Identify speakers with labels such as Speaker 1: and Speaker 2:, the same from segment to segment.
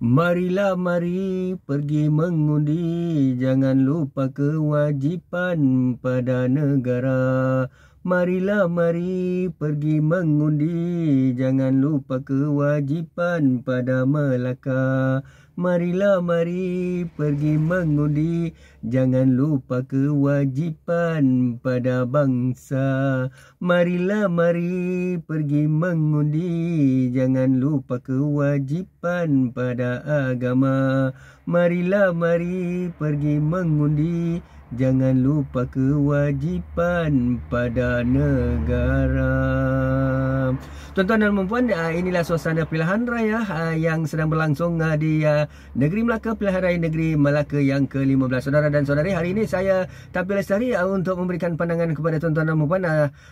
Speaker 1: Marilah mari pergi mengundi Jangan lupa kewajipan pada negara Marilah mari pergi mengundi Jangan lupa kewajipan pada Melaka Marilah mari pergi mengundi Jangan lupa kewajipan pada bangsa Marilah mari pergi mengundi Jangan lupa kewajipan pada agama Marilah mari pergi mengundi Jangan lupa kewajipan pada negara. Tuan-tuan dan puan-puan, ah, inilah suasana pilihan raya ah, yang sedang berlangsung ah, di Negeri Melaka, pilihan raya Negeri Melaka yang ke-15. Saudara dan saudari, hari ini saya tampil lestari untuk memberikan pandangan kepada tuan-tuan dan puan-puan.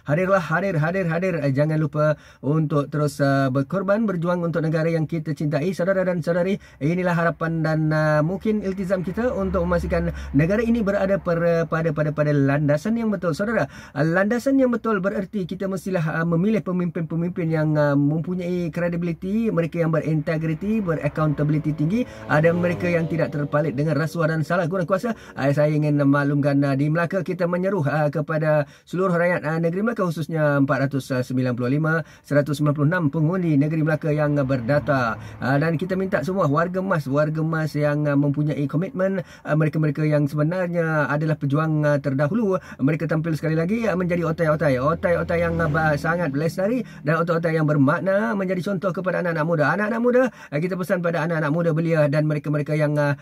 Speaker 1: Hadirlah, hadir, hadir, hadir. Jangan lupa untuk terus berkorban, berjuang untuk negara yang kita cintai. Saudara dan saudari, inilah harapan dan mungkin iltizam kita untuk memastikan negara ini berada pada, pada, pada, pada landasan yang betul. Saudara, landasan yang betul bererti kita mestilah memilih pemimpin-pemimpin yang yang uh, mempunyai credibility, mereka yang berintegriti, berakuntabiliti tinggi uh, dan mereka yang tidak terpalit dengan rasuah dan salah guna kuasa. Uh, saya ingin maklumkan uh, di Melaka kita menyeru uh, kepada seluruh rakyat uh, negeri Melaka khususnya 495 196 penghuni negeri Melaka yang uh, berdata uh, dan kita minta semua warga emas, warga emas yang uh, mempunyai komitmen, uh, mereka-mereka yang sebenarnya adalah pejuang uh, terdahulu, mereka tampil sekali lagi uh, menjadi otai-otai, otai-otai yang uh, sangat lestari dan otai perkataan yang bermakna menjadi contoh kepada anak-anak muda. Anak-anak muda, eh, kita pesan pada anak-anak muda belia dan mereka-mereka yang uh,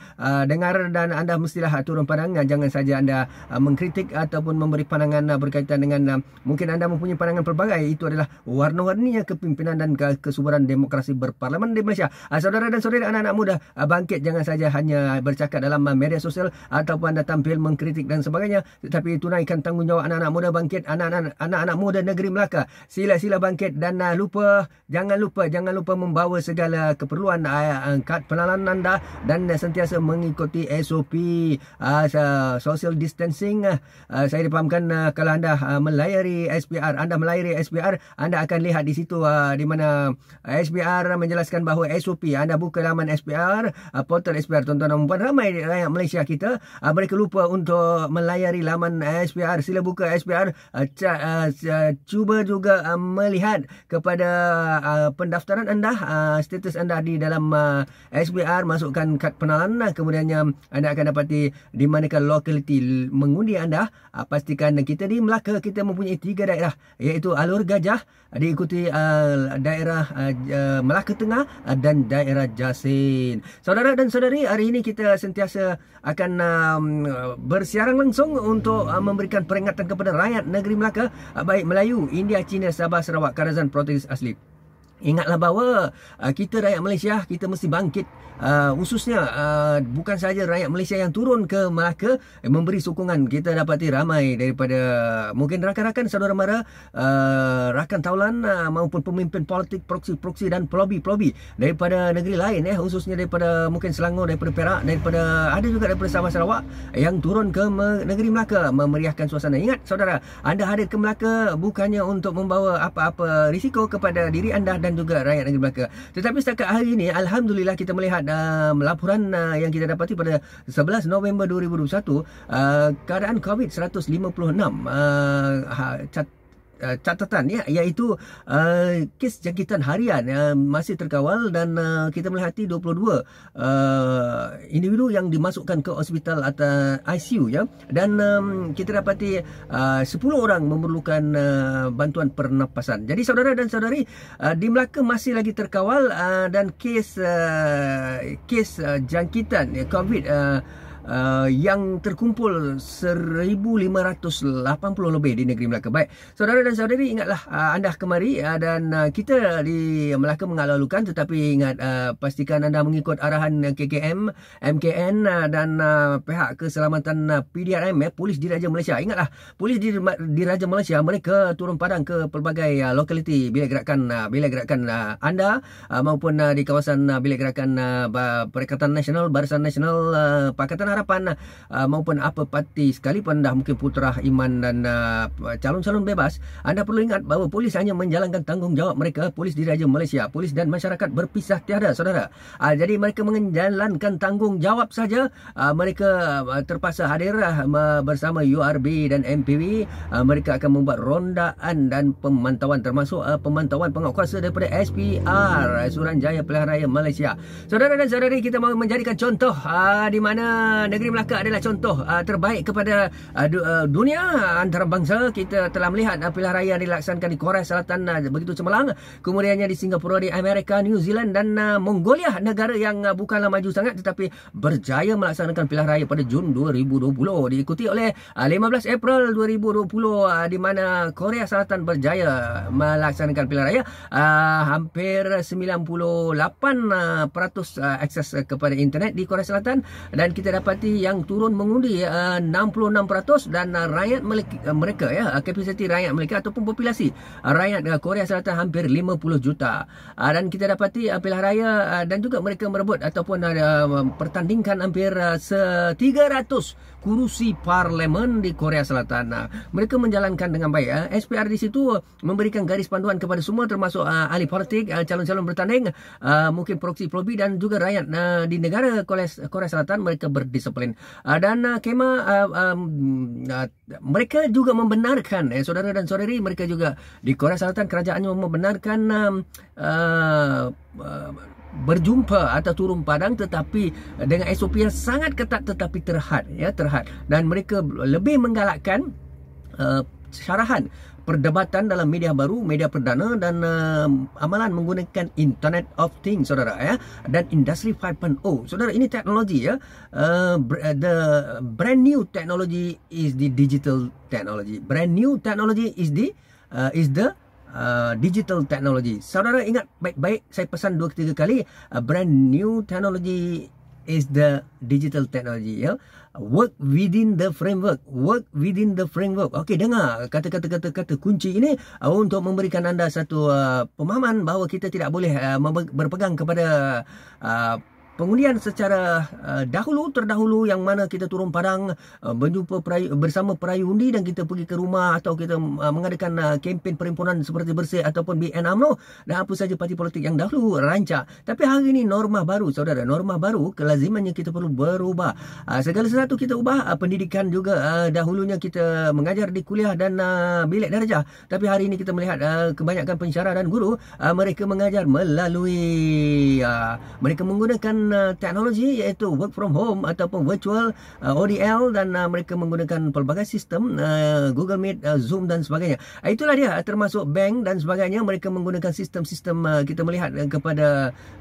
Speaker 1: dengar dan anda mestilah turun pandangan. Jangan saja anda uh, mengkritik ataupun memberi pandangan uh, berkaitan dengan uh, mungkin anda mempunyai pandangan pelbagai. Itu adalah warna-warninya kepimpinan dan kesuburan demokrasi berparlemen di Malaysia. Uh, saudara dan saudara anak-anak muda, uh, bangkit. Jangan saja hanya bercakap dalam uh, media sosial ataupun anda tampil mengkritik dan sebagainya. Tetapi tunaikan tanggungjawab anak-anak muda bangkit. Anak-anak muda negeri Melaka, sila-sila bangkit dan jangan lupa jangan lupa jangan lupa membawa segala keperluan uh, kad penalanan anda dan uh, sentiasa mengikuti SOP uh, ah, social distancing uh, saya dipahamkan uh, kalau anda uh, melayari SPR anda melayari SPR anda akan lihat di situ uh, di mana SPR menjelaskan bahawa SOP anda buka laman SPR uh, portal SPR tuan-tuan dan puan ramai rakyat Malaysia kita uh, mereka lupa untuk melayari laman SPR sila buka SPR uh, uh, cuba juga uh, melihat ke kepada uh, pendaftaran anda uh, status anda di dalam uh, SBR masukkan kad pengenalan uh, lah. kemudiannya um, anda akan dapat di di manakah lokaliti mengundi anda uh, pastikan kita di Melaka kita mempunyai tiga daerah iaitu Alur Gajah diikuti uh, daerah uh, uh Melaka Tengah uh, dan daerah Jasin saudara dan saudari hari ini kita sentiasa akan uh, bersiaran langsung untuk uh, memberikan peringatan kepada rakyat negeri Melaka uh, baik Melayu India Cina Sabah Sarawak Karazan Pro. is asleep. Ingatlah bahawa uh, kita rakyat Malaysia kita mesti bangkit uh, khususnya uh, bukan sahaja rakyat Malaysia yang turun ke Melaka eh, memberi sokongan kita dapati ramai daripada mungkin rakan-rakan saudara mara uh, rakan taulan uh, maupun pemimpin politik proksi-proksi dan pelobi-pelobi daripada negeri lain eh khususnya daripada mungkin Selangor daripada Perak daripada ada juga daripada Sabah Sarawak yang turun ke me- negeri Melaka memeriahkan suasana ingat saudara anda hadir ke Melaka bukannya untuk membawa apa-apa risiko kepada diri anda dan juga rakyat negeri Melaka. Tetapi setakat hari ini, Alhamdulillah kita melihat uh, laporan uh, yang kita dapati pada 11 November 2021, uh, keadaan COVID-156 uh, ha, uh, catatan ya iaitu uh, kes jangkitan harian uh, masih terkawal dan uh, kita melihat 22 uh, individu yang dimasukkan ke hospital atau ICU ya dan um, kita dapati uh, 10 orang memerlukan uh, bantuan pernafasan. Jadi saudara dan saudari uh, di Melaka masih lagi terkawal uh, dan kes uh, kes uh, jangkitan ya, COVID uh, uh, yang terkumpul 1580 lebih di negeri Melaka. Baik, saudara dan saudari ingatlah uh, anda kemari uh, dan uh, kita di Melaka mengalalukan tetapi ingat uh, pastikan anda mengikut arahan KKM, MKN uh, dan uh, pihak keselamatan uh, PDRM eh, polis diraja Malaysia. Ingatlah polis diraja Malaysia mereka turun padang ke pelbagai uh, lokaliti bila gerakan uh, bila gerakan uh, anda uh, maupun uh, di kawasan uh, bila gerakan uh, Perikatan Nasional Barisan Nasional uh, Pakatan harapan uh, maupun apa parti sekalipun dah mungkin putera iman dan ah, calon-calon uh, bebas anda perlu ingat bahawa polis hanya menjalankan tanggungjawab mereka polis diraja Malaysia polis dan masyarakat berpisah tiada saudara uh, jadi mereka menjalankan tanggungjawab saja uh, mereka uh, terpaksa hadir uh, bersama URB dan MPW uh, mereka akan membuat rondaan dan pemantauan termasuk uh, pemantauan penguasa daripada SPR Suranjaya, Pilihan Raya Malaysia saudara dan saudari kita mahu menjadikan contoh uh, di mana Ah, negeri Melaka adalah contoh uh, terbaik kepada uh, du- uh, dunia uh, antarabangsa. Kita telah melihat uh, pilihan raya dilaksanakan di Korea Selatan uh, begitu cemerlang. Kemudiannya di Singapura, di Amerika, New Zealand dan uh, Mongolia. Negara yang uh, bukanlah maju sangat tetapi berjaya melaksanakan pilihan raya pada Jun 2020. Diikuti oleh uh, 15 April 2020 uh, di mana Korea Selatan berjaya melaksanakan pilihan raya. Uh, hampir 98% uh, akses uh, kepada internet di Korea Selatan dan kita dapat parti yang turun mengundi eh, uh, 66% dan uh, rakyat mereka, uh, eh, mereka ya kapasiti rakyat mereka ataupun populasi uh, rakyat uh, Korea Selatan hampir 50 juta uh, dan kita dapati uh, pilihan raya uh, dan juga mereka merebut ataupun uh, uh, pertandingkan hampir uh, 300 kursi parlemen di Korea Selatan. Nah, mereka menjalankan dengan baik. Uh, ah, SPR di situ ah, memberikan garis panduan kepada semua termasuk uh, ahli politik, calon-calon uh, bertanding, uh, mungkin proksi lobby dan juga rakyat. Nah, di negara Korea Selatan mereka berdisiplin. Uh, dan uh, kema uh, um, mereka juga membenarkan eh, saudara dan saudari mereka juga di Korea Selatan kerajaannya membenarkan um, uh, berjumpa atau turun padang tetapi eh, dengan SOP yang sangat ketat tetapi terhad ya terhad dan mereka lebih menggalakkan uh, syarahan perdebatan dalam media baru media perdana dan uh, amalan menggunakan internet of things saudara ya dan industri 5.0 saudara ini teknologi ya uh, the brand new technology is the digital technology brand new technology is the uh, is the uh, digital technology. Saudara ingat baik-baik saya pesan dua ketiga kali uh, brand new technology is the digital technology. Ya? Work within the framework. Work within the framework. Okey dengar kata-kata-kata-kata kunci ini uh, untuk memberikan anda satu uh, pemahaman bahawa kita tidak boleh uh, berpegang kepada uh, pengundian secara eh, dahulu terdahulu yang mana kita turun padang uh, berjumpa perayu, bersama perayu undi dan kita pergi ke rumah atau kita eh, mengadakan uh, kempen perhimpunan seperti bersih ataupun BN UMNO dan apa saja parti politik yang dahulu rancak tapi hari ini norma baru saudara norma baru kelazimannya kita perlu berubah segala sesuatu kita ubah pendidikan juga dahulunya kita mengajar di kuliah dan bilik darjah tapi hari ini kita melihat kebanyakan pensyarah dan guru mereka mengajar melalui mereka menggunakan uh, teknologi iaitu work from home ataupun virtual uh, ODL dan uh, mereka menggunakan pelbagai sistem uh, Google Meet, uh, Zoom dan sebagainya. Uh, itulah dia uh, termasuk bank dan sebagainya mereka menggunakan sistem-sistem uh, kita melihat uh, kepada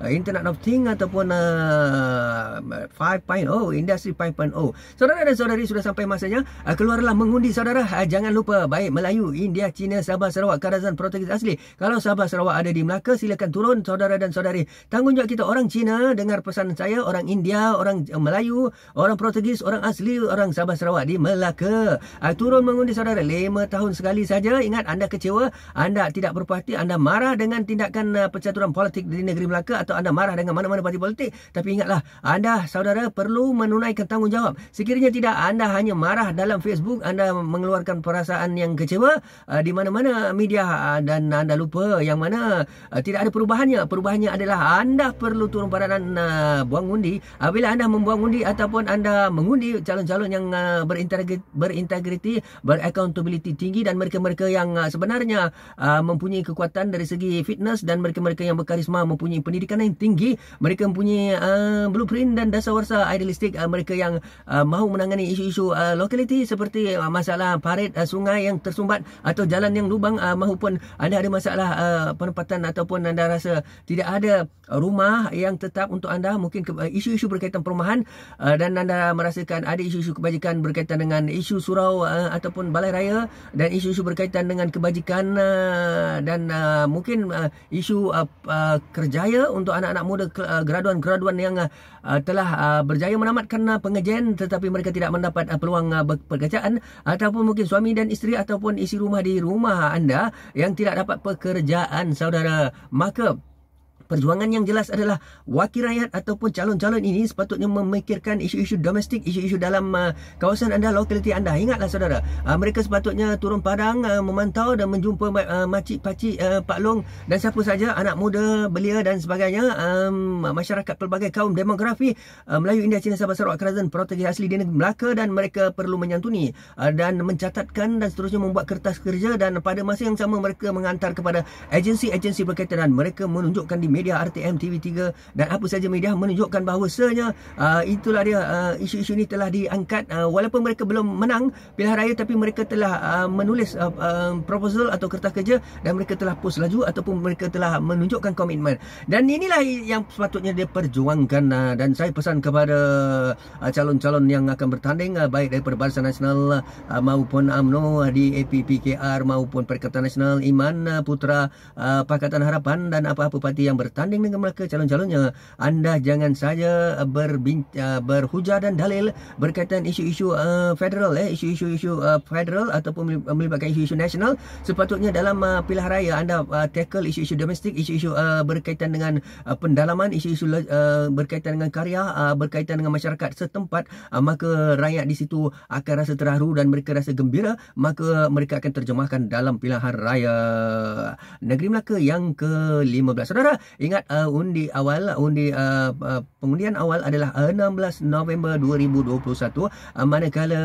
Speaker 1: uh, Internet of Things ataupun uh, 5.0, industry 5.0. Saudara dan saudari sudah sampai masanya uh, keluarlah mengundi saudara. Uh, jangan lupa baik Melayu, India, China, Sabah, Sarawak, Karazan, Portugis asli. Kalau Sabah, Sarawak ada di Melaka silakan turun saudara dan saudari. Tanggungjawab kita orang Cina dengar pesan pesanan saya orang India, orang Melayu, orang Portugis, orang asli, orang Sabah Sarawak di Melaka. Uh, turun mengundi saudara 5 tahun sekali saja. Ingat anda kecewa, anda tidak berparti, anda marah dengan tindakan uh, percaturan politik di negeri Melaka atau anda marah dengan mana-mana parti politik. Tapi ingatlah, anda saudara perlu menunaikan tanggungjawab. Sekiranya tidak anda hanya marah dalam Facebook, anda mengeluarkan perasaan yang kecewa uh, di mana-mana media uh, dan anda lupa yang mana uh, tidak ada perubahannya. Perubahannya adalah anda perlu turun padanan uh, Uh, buang undi apabila anda membuang undi ataupun anda mengundi calon-calon yang uh, berintegriti, berintegriti berakauntabiliti tinggi dan mereka-mereka yang uh, sebenarnya mempunyai kekuatan dari segi fitness dan mereka-mereka yang berkarisma mempunyai pendidikan yang tinggi mereka mempunyai blueprint dan dasar dasawarsa idealistik mereka yang mahu menangani isu-isu uh, lokaliti seperti masalah parit sungai yang tersumbat atau jalan yang lubang uh, mahupun anda ada masalah uh, penempatan ataupun anda rasa tidak ada rumah yang tetap untuk anda mungkin eh, isu-isu berkaitan perumahan eh, dan anda merasakan ada isu-isu kebajikan berkaitan dengan isu surau eh, ataupun balai raya dan isu-isu berkaitan dengan kebajikan dan mungkin isu kerjaya untuk anak-anak muda graduan-graduan yang telah berjaya menamatkan pengajian tetapi mereka tidak mendapat peluang pekerjaan ataupun mungkin suami dan isteri ataupun isi rumah di rumah anda yang tidak dapat pekerjaan saudara maka Perjuangan yang jelas adalah wakil rakyat ataupun calon-calon ini sepatutnya memikirkan isu-isu domestik, isu-isu dalam uh, kawasan anda, lokaliti anda. Ingatlah saudara, uh, mereka sepatutnya turun padang uh, memantau dan menjumpa uh, makcik-pakcik, uh, Pak Long dan siapa saja, anak muda, belia dan sebagainya, um, masyarakat pelbagai kaum demografi uh, Melayu, India, Cina, Sabah, Sarawak, Kerajaan, Protegi Asli di Melaka dan mereka perlu menyantuni uh, dan mencatatkan dan seterusnya membuat kertas kerja dan pada masa yang sama mereka mengantar kepada agensi-agensi berkaitan dan mereka menunjukkan di media RTM TV3 dan apa saja media menunjukkan bahawasanya uh, itulah dia uh, isu-isu uh, ini telah diangkat uh, walaupun mereka belum menang pilihan raya tapi mereka telah uh, menulis uh, uh, proposal atau kertas kerja dan mereka telah post laju ataupun mereka telah menunjukkan komitmen dan inilah yang sepatutnya dia perjuangkan uh, dan saya pesan kepada uh, calon-calon uh, yang akan bertanding uh, baik daripada Barisan Nasional uh, maupun UMNO uh, di APPKR maupun Perkataan Nasional Iman uh, Putra uh, Pakatan Harapan dan apa-apa parti yang bertanding dengan mereka calon calon yang anda jangan saja berbincang eh, berhujah dan dalil berkaitan isu-isu uh, federal eh isu-isu isu uh, eh, federal ataupun melibatkan isu-isu nasional sepatutnya dalam uh, pilihan raya anda uh, tackle isu-isu domestik isu-isu uh, berkaitan dengan uh, pendalaman isu-isu uh, berkaitan dengan karya uh, berkaitan dengan masyarakat setempat uh, maka rakyat di situ akan rasa terharu dan mereka rasa gembira maka mereka akan terjemahkan dalam pilihan raya negeri Melaka yang ke-15 saudara Ingat uh, undi awal undi uh, uh pengundian awal adalah 16 uh, November 2021 uh, manakala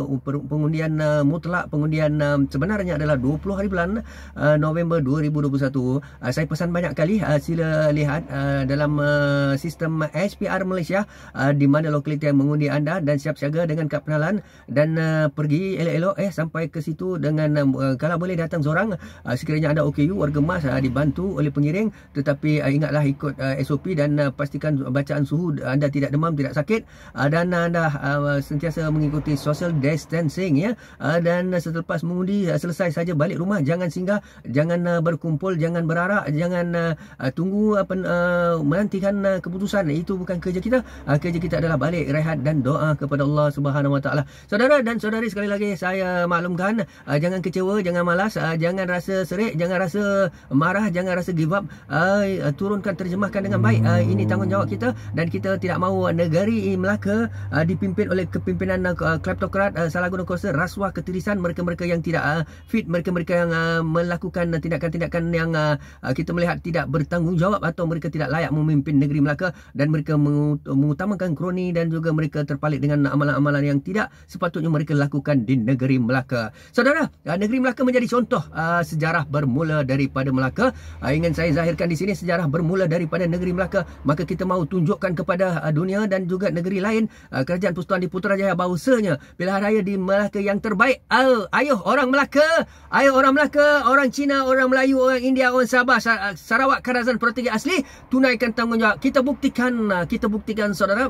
Speaker 1: uh, pengundian uh, mutlak pengundian uh, sebenarnya adalah 20 hari bulan uh, November 2021. Uh, saya pesan banyak kali uh, sila lihat uh, dalam uh, sistem SPR Malaysia uh, di mana lokaliti yang mengundi anda dan siap siaga dengan kad pengenalan dan uh, pergi elok-elok eh sampai ke situ dengan um, uh, kalau boleh datang seorang uh, sekiranya anda OKU warga emas uh, dibantu oleh pengiring tetapi tapi uh, ingatlah ikut uh, eh, SOP dan uh, pastikan bacaan suhu anda tidak demam tidak sakit uh, dan anda uh, sentiasa mengikuti social distancing ya uh, dan uh, selepas mengundi uh, selesai saja balik rumah jangan singgah jangan uh, berkumpul jangan berarak jangan uh, tunggu apa uh, uh, menantikan uh, keputusan itu bukan kerja kita uh, kerja kita adalah balik rehat dan doa kepada Allah Subhanahu Wa Taala saudara dan saudari sekali lagi saya maklumkan uh, jangan kecewa jangan malas uh, jangan rasa serik jangan rasa marah jangan rasa give up uh, uh, turunkan terjemahkan dengan baik uh, ini tanggungjawab kita dan kita tidak mahu negeri Melaka uh, dipimpin oleh kepimpinan uh, kleptokrat uh, salah guna kuasa rasuah ketirisan mereka-mereka yang tidak uh, fit mereka-mereka yang uh, melakukan tindakan-tindakan yang uh, kita melihat tidak bertanggungjawab atau mereka tidak layak memimpin negeri Melaka dan mereka mengutamakan kroni dan juga mereka terpalit dengan amalan-amalan yang tidak sepatutnya mereka lakukan di negeri Melaka saudara negeri Melaka menjadi contoh uh, sejarah bermula daripada Melaka uh, ingin saya zahirkan di sini sejarah sejarah bermula daripada negeri Melaka maka kita mahu tunjukkan kepada uh, dunia dan juga negeri lain uh, kerajaan Persatuan di Putrajaya bahawasanya pilihan raya di Melaka yang terbaik uh, ayuh orang Melaka ayuh orang Melaka orang Cina orang Melayu orang India orang Sabah Sarawak Kerajaan Protegi Asli tunaikan tanggungjawab kita buktikan kita buktikan saudara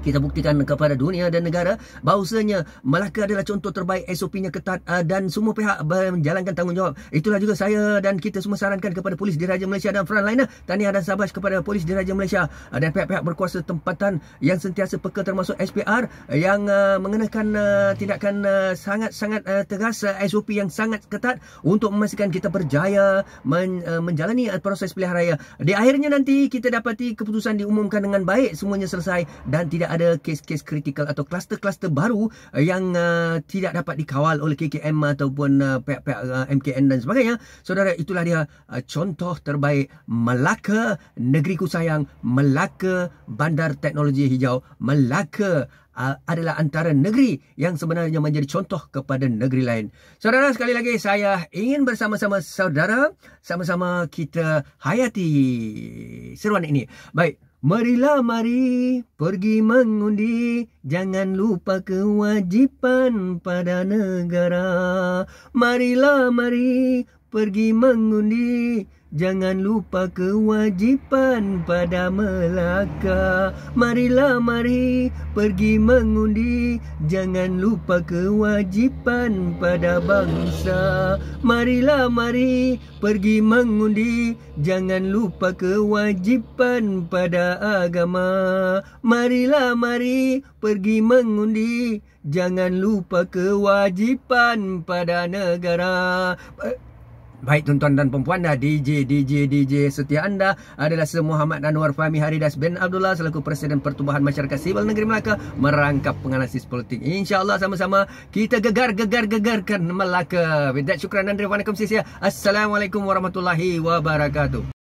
Speaker 1: kita buktikan kepada dunia dan negara bahawasanya Melaka adalah contoh terbaik SOP-nya ketat uh, dan semua pihak menjalankan tanggungjawab itulah juga saya dan kita semua sarankan kepada polis diraja Malaysia dan frontliner tahniah dan sabar kepada polis diraja Malaysia uh, dan pihak-pihak berkuasa tempatan yang sentiasa peka termasuk SPR yang uh, mengenakan uh, tindakan sangat-sangat uh, uh, tegas uh, SOP yang sangat ketat untuk memastikan kita berjaya men, uh, menjalani uh, proses pilihan raya di akhirnya nanti kita dapati keputusan diumumkan dengan baik semuanya selesai dan tidak ada kes-kes kritikal atau kluster-kluster baru eh, yang uh, tidak dapat dikawal oleh KKM ataupun uh, pihak-pihak uh, MKN dan sebagainya. Saudara, itulah dia uh, contoh terbaik Melaka, negeriku sayang, Melaka bandar teknologi hijau, Melaka adalah antara negeri yang sebenarnya menjadi contoh kepada negeri lain. Saudara sekali lagi saya ingin bersama-sama saudara sama-sama kita hayati seruan ini. Baik, Marilah mari pergi mengundi Jangan lupa kewajipan pada negara Marilah mari pergi mengundi Jangan lupa kewajipan pada Melaka Marilah mari pergi mengundi Jangan lupa kewajipan pada bangsa Marilah mari pergi mengundi Jangan lupa kewajipan pada agama Marilah mari pergi mengundi Jangan lupa kewajipan pada negara eh, Baik tuan-tuan dan puan-puan DJ, DJ, DJ setia anda adalah Sir Muhammad Anwar Fahmi Haridas bin Abdullah selaku Presiden Pertubuhan Masyarakat Sibel Negeri Melaka merangkap penganalisis politik. InsyaAllah sama-sama kita gegar, gegar, gegarkan Melaka. With that, dan terima kasih. Assalamualaikum warahmatullahi wabarakatuh.